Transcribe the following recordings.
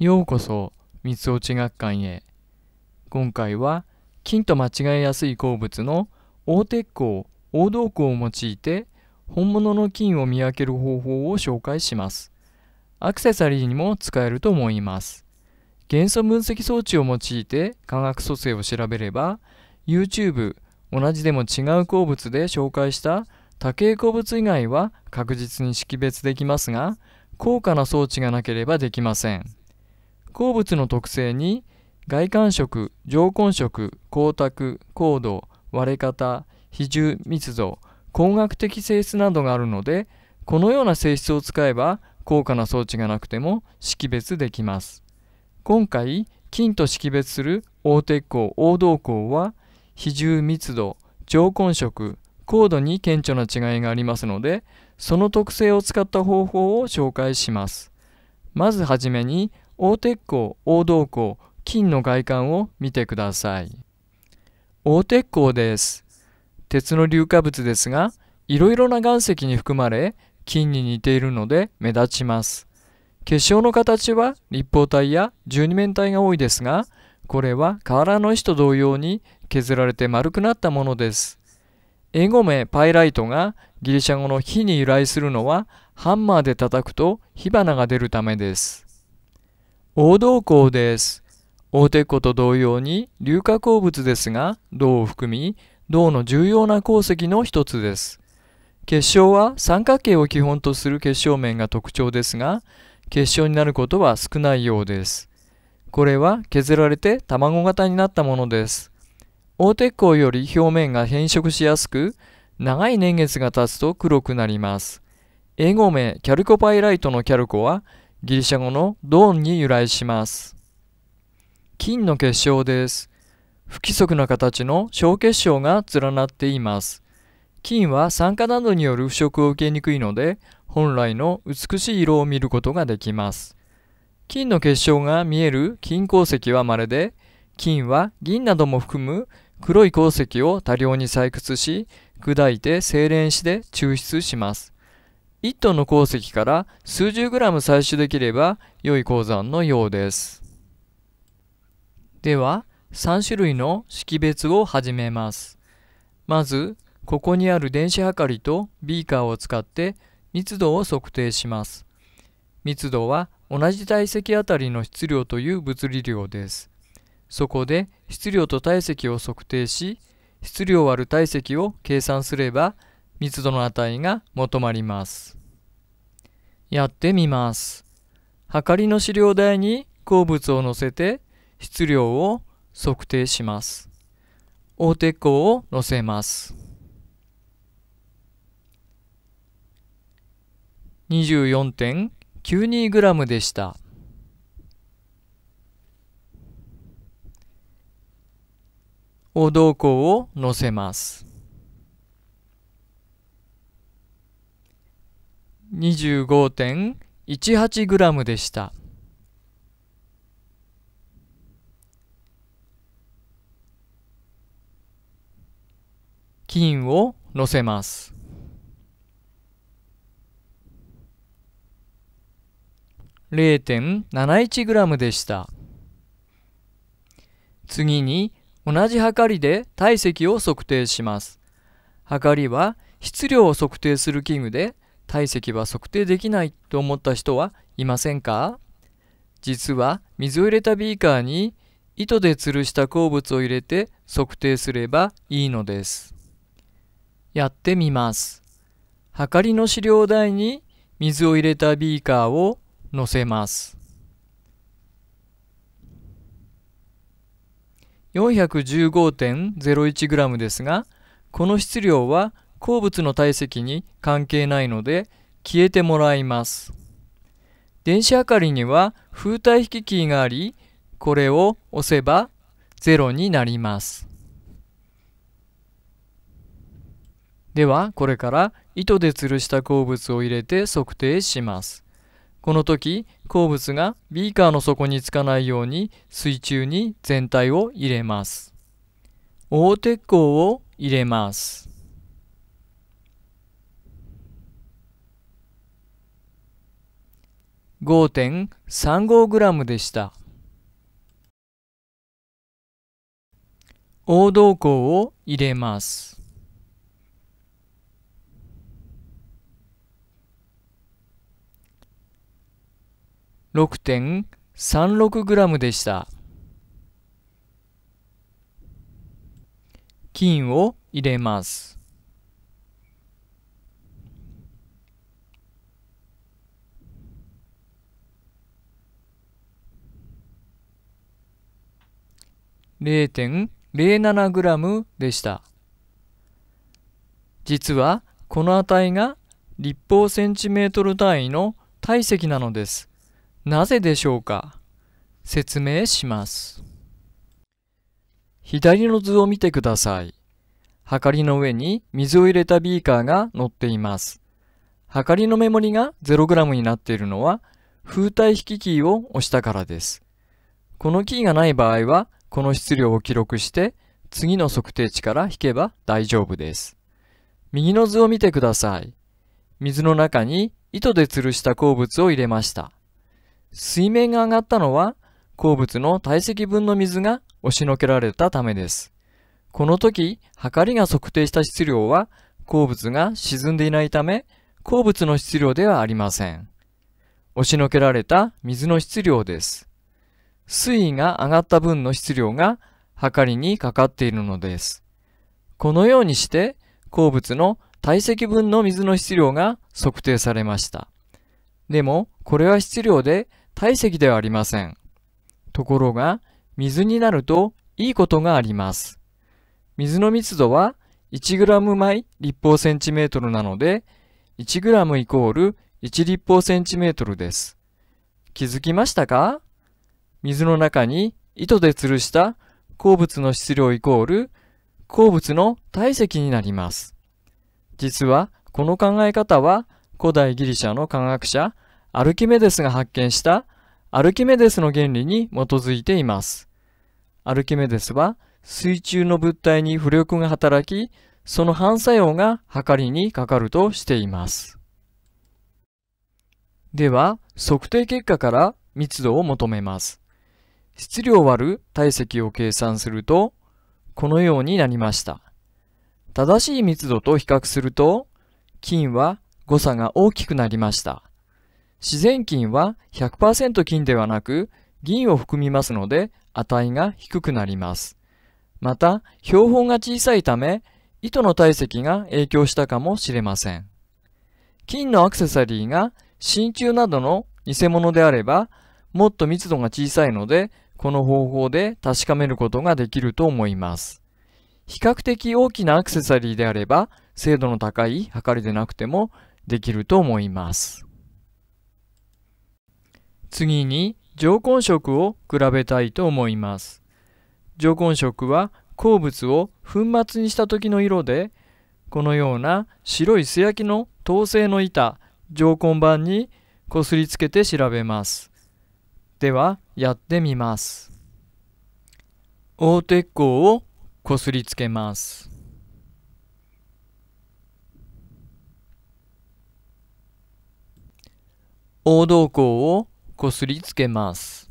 ようこそ三つ落ち学館へ今回は金と間違えやすい鉱物の大鉄鋼黄銅鉱を用いて本物の金を見分ける方法を紹介しますアクセサリーにも使えると思います元素分析装置を用いて化学組成を調べれば YouTube 同じでも違う鉱物で紹介した多形鉱物以外は確実に識別できますが高価な装置がなければできません。鉱物の特性に外観色上根色光沢高度割れ方比重密度光学的性質などがあるのでこのような性質を使えば高価な装置がなくても識別できます今回金と識別する大鉄鋼黄銅鋼は比重密度上根色高度に顕著な違いがありますのでその特性を使った方法を紹介しますまずはじめに大鉄鋼大銅鋼金の外観を見てください大鉄鋼です鉄の硫化物ですがいろいろな岩石に含まれ金に似ているので目立ちます結晶の形は立方体や十二面体が多いですがこれは瓦の石と同様に削られて丸くなったものです英語名パイライトがギリシャ語の火に由来するのはハンマーで叩くと火花が出るためです黄銅鉱です。大鉄鉱と同様に硫化鉱物ですが、銅を含み、銅の重要な鉱石の一つです。結晶は三角形を基本とする結晶面が特徴ですが、結晶になることは少ないようです。これは削られて卵型になったものです。大鉄鉱より表面が変色しやすく、長い年月が経つと黒くなります。英語名キャルコパイライトのキャルコは、ギリシャ語のドーンに由来します。金の結晶です。不規則な形の小結晶が連なっています。金は酸化などによる腐食を受けにくいので、本来の美しい色を見ることができます。金の結晶が見える金鉱石は稀で、金は銀なども含む黒い鉱石を多量に採掘し、砕いて精錬して抽出します。1トンの鉱石から数十グラム採取できれば良い鉱山のようです。では3種類の識別を始めます。まずここにある電子測りとビーカーを使って密度を測定します。密度は同じ体積あたりの質量という物理量です。そこで質量と体積を測定し質量割る体積を計算すれば密度の値が求まります。やってみます。はかりの資料台に鉱物を乗せて質量を測定します。大鉄鋼を乗せます。24.92g でした。黄銅鉱を乗せます。25.18g でした。金をのせます。0 7 1ムでした。次に同じ測りで体積を測定します。測りは質量を測定する器具で体積は測定できないと思った人はいませんか実は水を入れたビーカーに糸で吊るした鉱物を入れて測定すればいいのです。やってみます。はかりの資料台に水を入れたビーカーを載せます。415.01g ですが、この質量は鉱物の体積に関係ないので消えてもらいます電子明かりには風体引きキーがありこれを押せば0になりますではこれから糸で吊るした鉱物を入れて測定しますこの時鉱物がビーカーの底につかないように水中に全体を入れます大鉄鋼を入れます 5.35g でした黄銅鉱を入れます 6.36g でした金を入れます 0.07g でした実はこの値が立方センチメートル単位の体積なのですなぜでしょうか説明します左の図を見てくださいはかりの上に水を入れたビーカーが乗っていますはかりの目盛りが 0g になっているのは風体引きキーを押したからですこのキーがない場合はこの質量を記録して次の測定値から引けば大丈夫です。右の図を見てください。水の中に糸で吊るした鉱物を入れました。水面が上がったのは鉱物の体積分の水が押しのけられたためです。この時、測りが測定した質量は鉱物が沈んでいないため、鉱物の質量ではありません。押しのけられた水の質量です。水位が上がった分の質量がはかりにかかっているのです。このようにして鉱物の体積分の水の質量が測定されました。でもこれは質量で体積ではありません。ところが水になるといいことがあります。水の密度は 1g 毎立方センチメートルなので 1g イコール1立方センチメートルです。気づきましたか水の中に糸で吊るした鉱物の質量イコール鉱物の体積になります。実はこの考え方は古代ギリシャの科学者アルキメデスが発見したアルキメデスの原理に基づいています。アルキメデスは水中の物体に浮力が働き、その反作用が測りにかかるとしています。では、測定結果から密度を求めます。質量割る体積を計算すると、このようになりました。正しい密度と比較すると、金は誤差が大きくなりました。自然金は100%金ではなく、銀を含みますので、値が低くなります。また、標本が小さいため、糸の体積が影響したかもしれません。金のアクセサリーが真鍮などの偽物であれば、もっと密度が小さいので、この方法で確かめることができると思います。比較的大きなアクセサリーであれば、精度の高い測りでなくてもできると思います。次に、上根色を比べたいと思います。上根色は鉱物を粉末にした時の色で、このような白い素焼きの陶製の板、上根板にこすりつけて調べます。ではやってみます大鉄鋼をこすりつけます大銅鋼をこすりつけます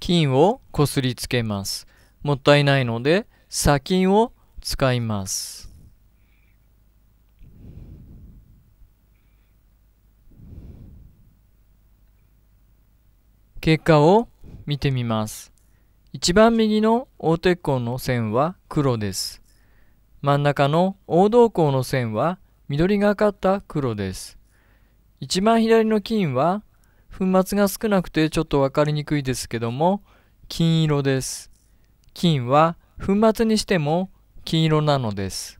金をこすりつけますもったいないので砂金を使います結果を見てみます。一番右の大鉄鋼の線は黒です。真ん中の黄銅鋼の線は緑がかった黒です。一番左の金は粉末が少なくてちょっと分かりにくいですけども金色です。金は粉末にしても金色なのです。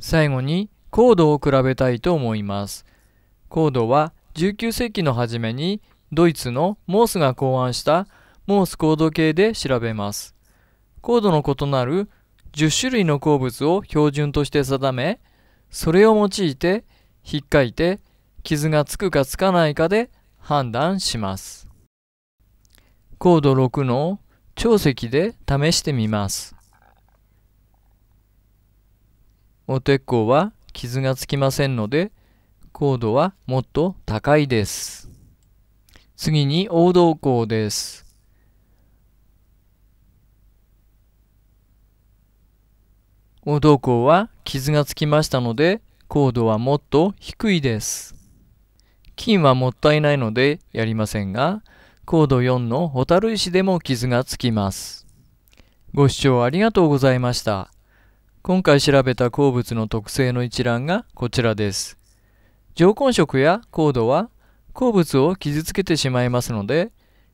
最後にー度を比べたいと思います。硬度は19世紀の初めにドイツのモースが考案したモースコード系で調べます。高度の異なる10種類の鉱物を標準として定め、それを用いて、ひっかいて、傷がつくかつかないかで判断します。高度6の潮石で試してみます。お鉄鋼は傷がつきませんので、高度はもっと高いです。次に王道校です。王道校は傷がつきましたので高度はもっと低いです。金はもったいないのでやりませんが高度4の蛍石でも傷がつきます。ご視聴ありがとうございました。今回調べた鉱物の特性の一覧がこちらです。上根色や高度は鉱物を傷つけてしまいますので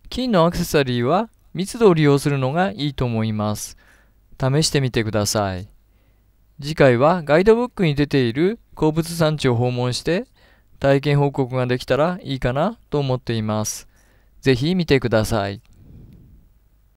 金のアクセサリーは密度を利用するのがいいと思います試してみてください次回はガイドブックに出ている鉱物産地を訪問して体験報告ができたらいいかなと思っています是非見てください